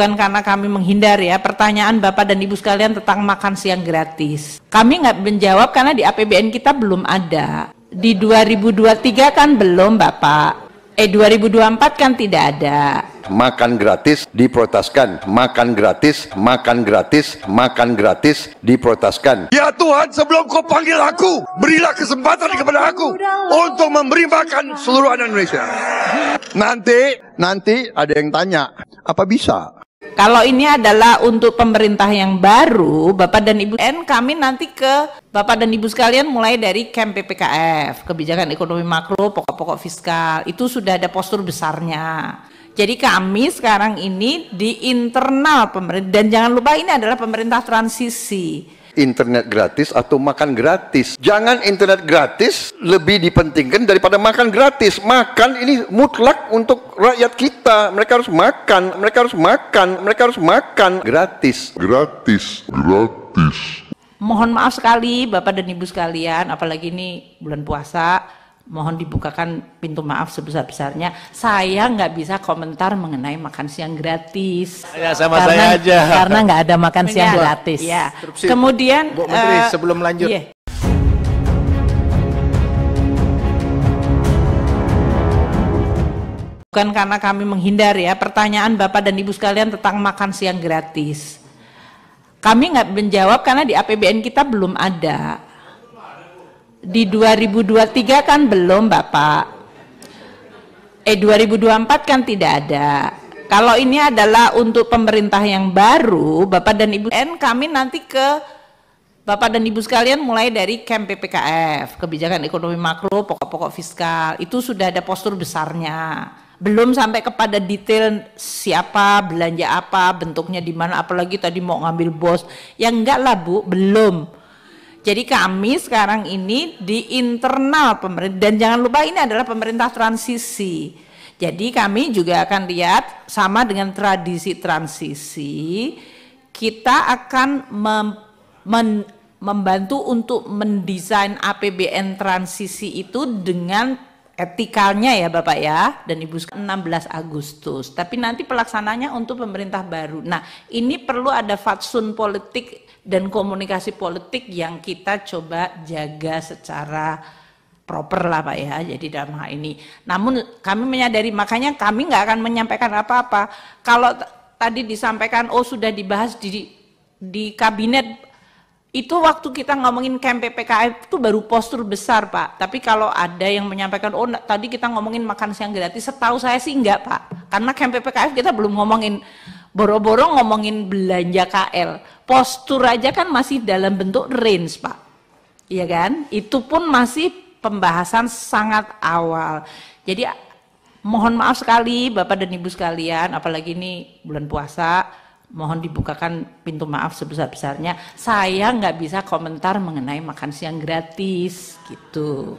bukan karena kami menghindar ya. Pertanyaan Bapak dan Ibu sekalian tentang makan siang gratis. Kami nggak menjawab karena di APBN kita belum ada. Di 2023 kan belum Bapak. Eh 2024 kan tidak ada. Makan gratis diprotaskan, makan gratis, makan gratis, makan gratis diprotaskan. Ya Tuhan, sebelum kau panggil aku, berilah kesempatan kepada aku untuk memberi makan seluruh anak Indonesia. Nanti, nanti ada yang tanya, apa bisa kalau ini adalah untuk pemerintah yang baru, Bapak dan Ibu N kami nanti ke Bapak dan Ibu sekalian mulai dari Camp PPKF, kebijakan ekonomi makro, pokok-pokok fiskal. Itu sudah ada postur besarnya. Jadi kami sekarang ini di internal pemerintah dan jangan lupa ini adalah pemerintah transisi internet gratis atau makan gratis. Jangan internet gratis lebih dipentingkan daripada makan gratis. Makan ini mutlak untuk rakyat kita. Mereka harus makan, mereka harus makan, mereka harus makan gratis. Gratis, gratis. Mohon maaf sekali Bapak dan Ibu sekalian, apalagi ini bulan puasa, mohon dibukakan pintu maaf sebesar-besarnya. Saya nggak bisa komentar mengenai makan siang gratis. Ya sama karena, saya aja. Karena nggak ada makan siang gratis. Ya. Kemudian Bu Menteri uh, sebelum lanjut. yeah. Bukan karena kami menghindar ya, pertanyaan Bapak dan Ibu sekalian tentang makan siang gratis. Kami nggak menjawab karena di APBN kita belum ada di 2023 kan belum Bapak. Eh 2024 kan tidak ada. Kalau ini adalah untuk pemerintah yang baru, Bapak dan Ibu, N kami nanti ke Bapak dan Ibu sekalian mulai dari camp PPKF, kebijakan ekonomi makro, pokok-pokok fiskal, itu sudah ada postur besarnya. Belum sampai kepada detail siapa, belanja apa, bentuknya di mana, apalagi tadi mau ngambil bos. Yang enggak lah Bu, belum jadi kami sekarang ini di internal pemerintah dan jangan lupa ini adalah pemerintah transisi. Jadi kami juga akan lihat sama dengan tradisi transisi kita akan mem, men, membantu untuk mendesain APBN transisi itu dengan etikalnya ya Bapak ya dan Ibu 16 Agustus. Tapi nanti pelaksananya untuk pemerintah baru. Nah, ini perlu ada fatsun politik dan komunikasi politik yang kita coba jaga secara proper lah Pak ya, jadi dalam hal ini. Namun kami menyadari, makanya kami nggak akan menyampaikan apa-apa. Kalau tadi disampaikan, oh sudah dibahas di, di kabinet, itu waktu kita ngomongin camp itu baru postur besar Pak. Tapi kalau ada yang menyampaikan, oh tadi kita ngomongin makan siang gratis, setahu saya sih enggak Pak. Karena camp kita belum ngomongin, boro-boro ngomongin belanja KL postur aja kan masih dalam bentuk range Pak. Iya kan? Itu pun masih pembahasan sangat awal. Jadi mohon maaf sekali Bapak dan Ibu sekalian, apalagi ini bulan puasa, mohon dibukakan pintu maaf sebesar-besarnya. Saya nggak bisa komentar mengenai makan siang gratis gitu.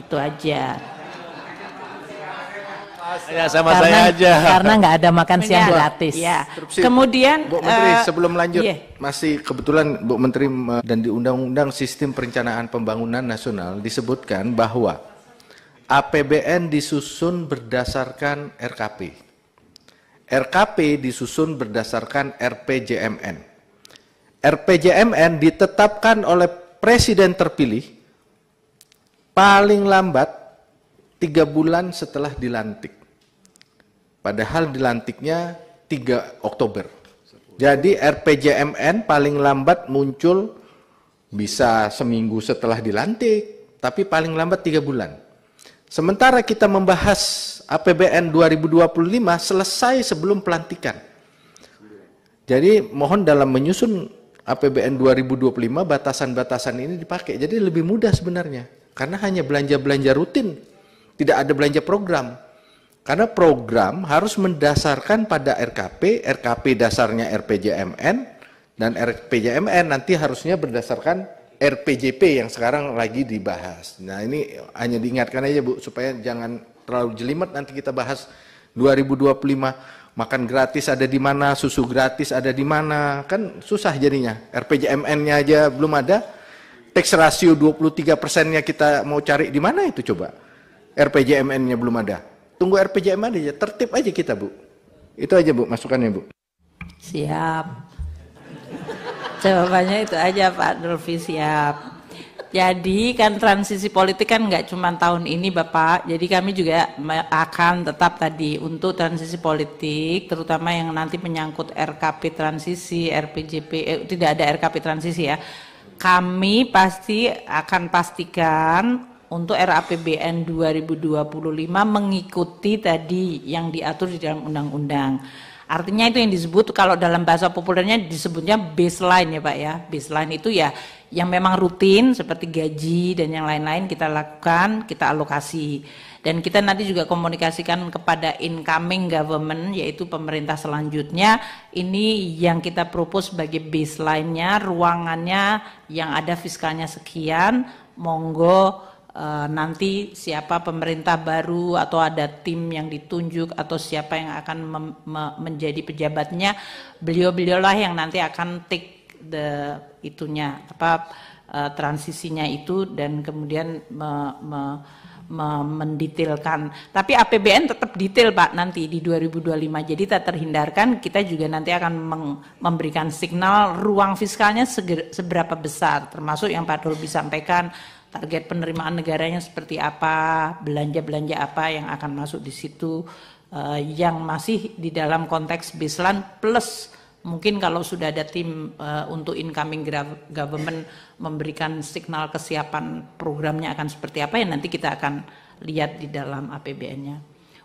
Itu aja. Ya sama karena, saya aja. Karena nggak ada makan siang ya. gratis. Ya. Kemudian Bu Menteri uh, sebelum lanjut yeah. masih kebetulan Bu Menteri eh, dan di Undang-Undang Sistem Perencanaan Pembangunan Nasional disebutkan bahwa APBN disusun berdasarkan RKP. RKP disusun berdasarkan RPJMN. RPJMN ditetapkan oleh presiden terpilih paling lambat tiga bulan setelah dilantik. Padahal dilantiknya 3 Oktober. Jadi RPJMN paling lambat muncul bisa seminggu setelah dilantik, tapi paling lambat tiga bulan. Sementara kita membahas APBN 2025 selesai sebelum pelantikan. Jadi mohon dalam menyusun APBN 2025 batasan-batasan ini dipakai. Jadi lebih mudah sebenarnya karena hanya belanja-belanja rutin, tidak ada belanja program. Karena program harus mendasarkan pada RKP, RKP dasarnya RPJMN, dan RPJMN nanti harusnya berdasarkan RPJP yang sekarang lagi dibahas. Nah ini hanya diingatkan aja Bu, supaya jangan terlalu jelimet nanti kita bahas 2025 makan gratis ada di mana, susu gratis ada di mana, kan susah jadinya. RPJMN-nya aja belum ada, tax ratio 23 persennya kita mau cari di mana itu coba? RPJMN-nya belum ada. Tunggu RPJM aja, ya? tertib aja kita Bu. Itu aja Bu, masukannya Bu. Siap. Jawabannya itu aja Pak Dolfi, siap. Jadi kan transisi politik kan nggak cuma tahun ini Bapak, jadi kami juga akan tetap tadi untuk transisi politik, terutama yang nanti menyangkut RKP transisi, RPJP, eh, tidak ada RKP transisi ya. Kami pasti akan pastikan untuk RAPBN 2025 mengikuti tadi yang diatur di dalam undang-undang. Artinya itu yang disebut kalau dalam bahasa populernya disebutnya baseline ya Pak ya. Baseline itu ya yang memang rutin seperti gaji dan yang lain-lain kita lakukan, kita alokasi. Dan kita nanti juga komunikasikan kepada incoming government yaitu pemerintah selanjutnya ini yang kita propose sebagai baseline-nya, ruangannya yang ada fiskalnya sekian, monggo Eh, nanti siapa pemerintah baru atau ada tim yang ditunjuk atau siapa yang akan mem- me- menjadi pejabatnya beliau-beliaulah yang nanti akan take the itunya apa uh, transisinya itu dan kemudian me- me- mendetailkan. Tapi APBN tetap detail Pak nanti di 2025. Jadi tak terhindarkan kita juga nanti akan memberikan signal ruang fiskalnya seberapa besar termasuk yang Pak Dolby sampaikan target penerimaan negaranya seperti apa, belanja-belanja apa yang akan masuk di situ uh, yang masih di dalam konteks baseline plus Mungkin kalau sudah ada tim uh, untuk incoming government memberikan signal kesiapan programnya akan seperti apa ya nanti kita akan lihat di dalam APBN-nya.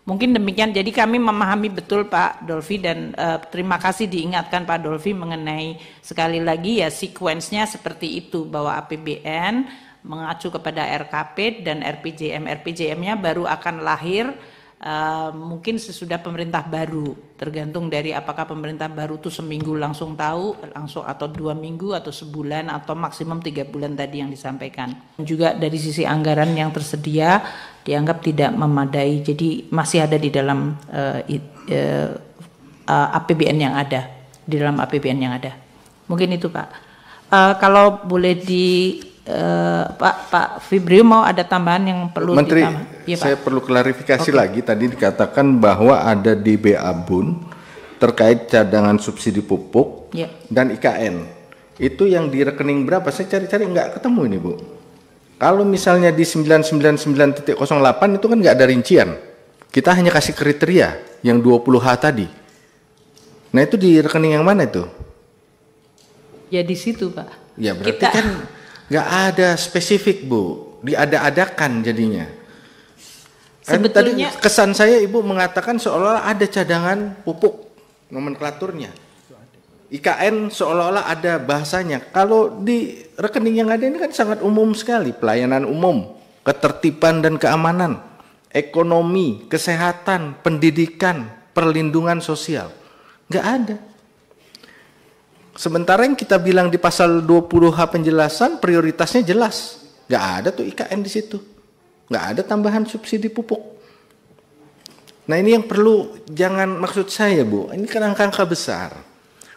Mungkin demikian. Jadi kami memahami betul Pak Dolfi dan uh, terima kasih diingatkan Pak Dolfi mengenai sekali lagi ya sequence-nya seperti itu bahwa APBN mengacu kepada RKP dan RPJM. RPJM-nya baru akan lahir Uh, mungkin sesudah pemerintah baru tergantung dari apakah pemerintah baru itu seminggu langsung tahu langsung atau dua minggu atau sebulan atau maksimum tiga bulan tadi yang disampaikan juga dari sisi anggaran yang tersedia dianggap tidak memadai jadi masih ada di dalam uh, eh, uh, eh, APBN yang ada di dalam APBN yang ada mungkin itu pak uh, kalau boleh di Eh, Pak Pak Fibrio mau ada tambahan yang perlu Menteri, ditambah? Ya, Pak. saya perlu klarifikasi okay. lagi tadi dikatakan bahwa ada DBA Bun terkait cadangan subsidi pupuk ya. dan IKN. Itu yang di rekening berapa? Saya cari-cari nggak ketemu ini, Bu. Kalau misalnya di 999.08 itu kan nggak ada rincian. Kita hanya kasih kriteria yang 20H tadi. Nah, itu di rekening yang mana itu? Ya di situ, Pak. Ya, berarti kita, kan nggak ada spesifik bu, diada-adakan jadinya. Kan tadi kesan saya ibu mengatakan seolah-olah ada cadangan pupuk nomenklaturnya. IKN seolah-olah ada bahasanya. Kalau di rekening yang ada ini kan sangat umum sekali, pelayanan umum, ketertiban dan keamanan, ekonomi, kesehatan, pendidikan, perlindungan sosial. Nggak ada. Sementara yang kita bilang di pasal 20H penjelasan prioritasnya jelas. Nggak ada tuh IKN di situ. Nggak ada tambahan subsidi pupuk. Nah ini yang perlu jangan maksud saya Bu, ini kan angka-angka besar.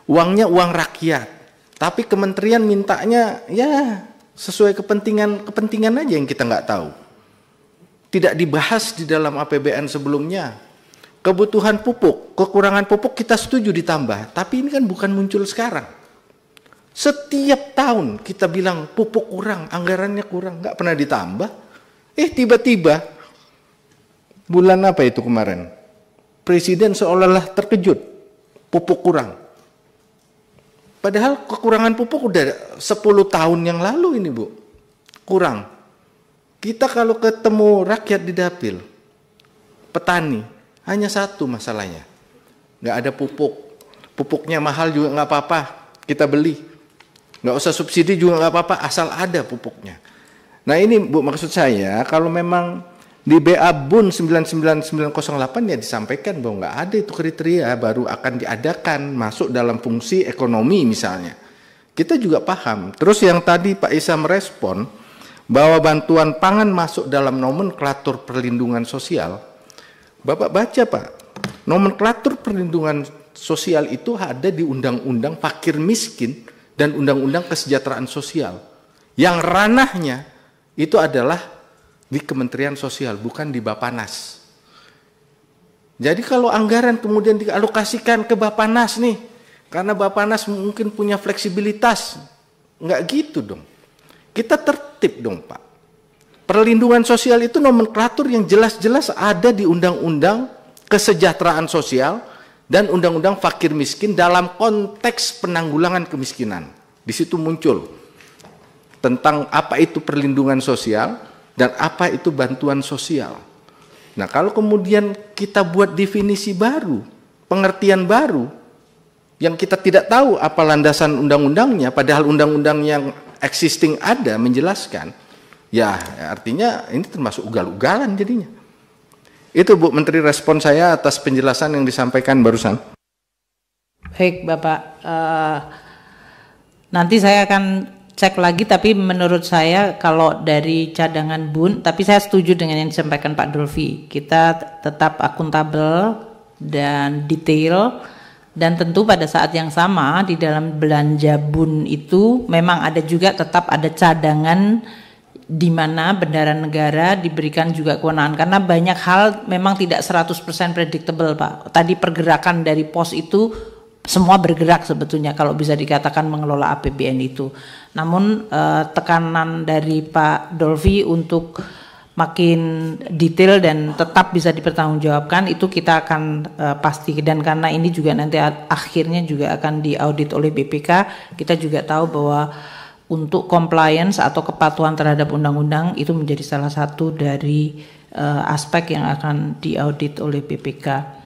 Uangnya uang rakyat. Tapi kementerian mintanya ya sesuai kepentingan kepentingan aja yang kita nggak tahu. Tidak dibahas di dalam APBN sebelumnya. Kebutuhan pupuk, kekurangan pupuk kita setuju ditambah, tapi ini kan bukan muncul sekarang setiap tahun kita bilang pupuk kurang, anggarannya kurang, nggak pernah ditambah. Eh tiba-tiba bulan apa itu kemarin? Presiden seolah-olah terkejut, pupuk kurang. Padahal kekurangan pupuk udah 10 tahun yang lalu ini Bu. Kurang. Kita kalau ketemu rakyat di dapil, petani, hanya satu masalahnya. Nggak ada pupuk. Pupuknya mahal juga nggak apa-apa, kita beli. Nggak usah subsidi juga nggak apa-apa, asal ada pupuknya. Nah ini Bu maksud saya kalau memang di BA BUN 99908 ya disampaikan bahwa nggak ada itu kriteria baru akan diadakan masuk dalam fungsi ekonomi misalnya. Kita juga paham. Terus yang tadi Pak Isa merespon bahwa bantuan pangan masuk dalam nomenklatur perlindungan sosial. Bapak baca Pak, nomenklatur perlindungan sosial itu ada di Undang-Undang Fakir Miskin dan Undang-Undang Kesejahteraan Sosial yang ranahnya itu adalah di Kementerian Sosial bukan di Bapanas. Jadi kalau anggaran kemudian dialokasikan ke Bapanas nih karena Bapanas mungkin punya fleksibilitas nggak gitu dong. Kita tertib dong Pak. Perlindungan sosial itu nomenklatur yang jelas-jelas ada di Undang-Undang Kesejahteraan Sosial dan undang-undang fakir miskin dalam konteks penanggulangan kemiskinan. Di situ muncul tentang apa itu perlindungan sosial dan apa itu bantuan sosial. Nah, kalau kemudian kita buat definisi baru, pengertian baru yang kita tidak tahu apa landasan undang-undangnya, padahal undang-undang yang existing ada menjelaskan, ya artinya ini termasuk ugal-ugalan jadinya. Itu Bu Menteri respon saya atas penjelasan yang disampaikan barusan. Baik Bapak, uh, nanti saya akan cek lagi tapi menurut saya kalau dari cadangan Bun, tapi saya setuju dengan yang disampaikan Pak Dolfi. Kita tetap akuntabel dan detail dan tentu pada saat yang sama di dalam belanja Bun itu memang ada juga tetap ada cadangan di mana bendara negara diberikan juga kewenangan karena banyak hal memang tidak 100% predictable Pak. Tadi pergerakan dari pos itu semua bergerak sebetulnya kalau bisa dikatakan mengelola APBN itu. Namun eh, tekanan dari Pak Dolvi untuk makin detail dan tetap bisa dipertanggungjawabkan itu kita akan eh, pasti dan karena ini juga nanti akhirnya juga akan diaudit oleh BPK, kita juga tahu bahwa untuk compliance atau kepatuhan terhadap undang-undang itu menjadi salah satu dari uh, aspek yang akan diaudit oleh BPK.